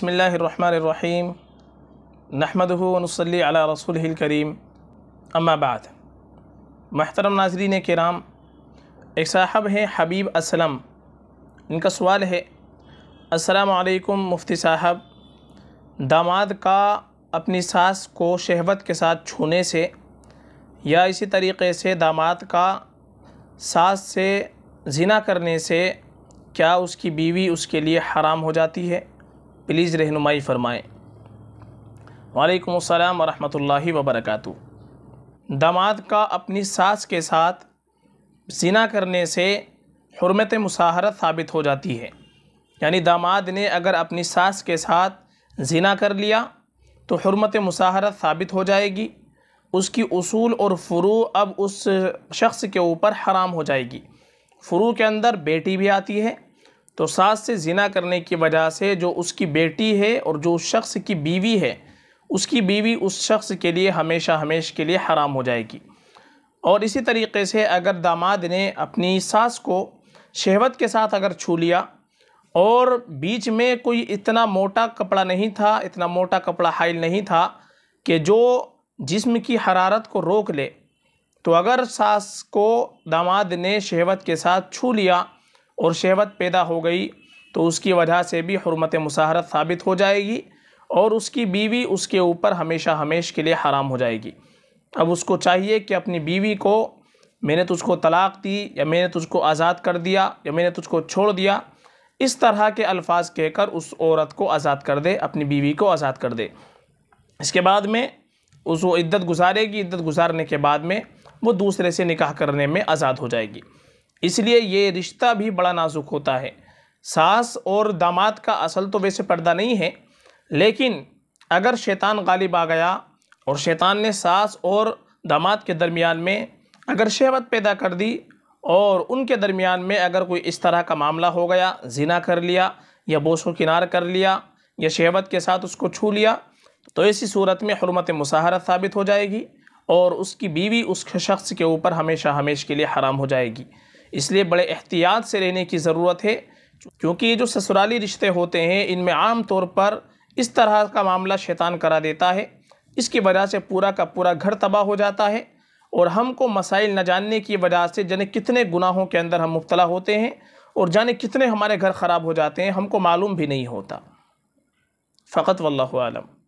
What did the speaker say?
बसमीम नहमदनसली अला रसूल करीम अम्माबाद महतरम नाजरीन कराम एक साहब हैं हबीब असलम इनका सवाल है असलकम मुफ्ती साहब दामाद का अपनी सास को शहवत के साथ छूने से या इसी तरीके से दामाद का सास से जिना करने से क्या उसकी बीवी उसके लिए हराम हो जाती है प्लीज़ रहनुमाई फरमाएँ वालेकुम अस्सलाम वरहमतुल्लाहि वबरकatuह दामाद का अपनी सास के साथ सीना करने से हरमत मुसाहरत साबित हो जाती है यानी दामाद ने अगर अपनी सास के साथ जीना कर लिया तो हरमत मुसाहरत साबित हो जाएगी उसकी उसूल और फ़रू अब उस शख्स के ऊपर हराम हो जाएगी फ़रू के अंदर बेटी भी आती है तो सास से जिना करने की वजह से जो उसकी बेटी है और जो उस शख्स की बीवी है उसकी बीवी उस शख्स के लिए हमेशा हमेश के लिए हराम हो जाएगी और इसी तरीके से अगर दामाद ने अपनी सास को शहवत के साथ अगर छू लिया और बीच में कोई इतना मोटा कपड़ा नहीं था इतना मोटा कपड़ा हाइल नहीं था कि जो जिस्म की हरारत को रोक ले तो अगर सास को दामाद ने शहवत के साथ छू लिया और शहवत पैदा हो गई तो उसकी वजह से भी हरमत मुसाहरत साबित हो जाएगी और उसकी बीवी उसके ऊपर हमेशा हमेश के लिए हराम हो जाएगी अब उसको चाहिए कि अपनी बीवी को मैंने तुझको तलाक़ दी या मैंने तुझको आज़ाद कर दिया या मैंने तुझको छोड़ दिया इस तरह के अल्फाज कहकर उस औरत को आज़ाद कर दे अपनी बीवी को आज़ाद कर दे इसके बाद में उस वो इद्दत गुजारेगी इद्दत गुजारने के बाद में वो दूसरे से निकाह करने में आज़ाद हो जाएगी इसलिए ये रिश्ता भी बड़ा नाजुक होता है सास और दामाद का असल तो वैसे पर्दा नहीं है लेकिन अगर शैतान गालिब आ गया और शैतान ने सास और दामाद के दरमियान में अगर शहवत पैदा कर दी और उनके दरमियान में अगर कोई इस तरह का मामला हो गया जिना कर लिया या बोसो किनार कर लिया या शहवत के साथ उसको छू लिया तो ऐसी सूरत में हरमत मुसाहरत साबित हो जाएगी और उसकी बीवी उस शख्स के ऊपर हमेशा हमेश के लिए हराम हो जाएगी इसलिए बड़े एहतियात से रहने की ज़रूरत है क्योंकि ये जो ससुराली रिश्ते होते हैं इनमें आम तौर पर इस तरह का मामला शैतान करा देता है इसकी वजह से पूरा का पूरा घर तबाह हो जाता है और हमको मसाइल न जानने की वजह से जाने कितने गुनाहों के अंदर हम मुबतला होते हैं और जाने कितने हमारे घर ख़राब हो जाते हैं हमको मालूम भी नहीं होता फ़कत वल्लम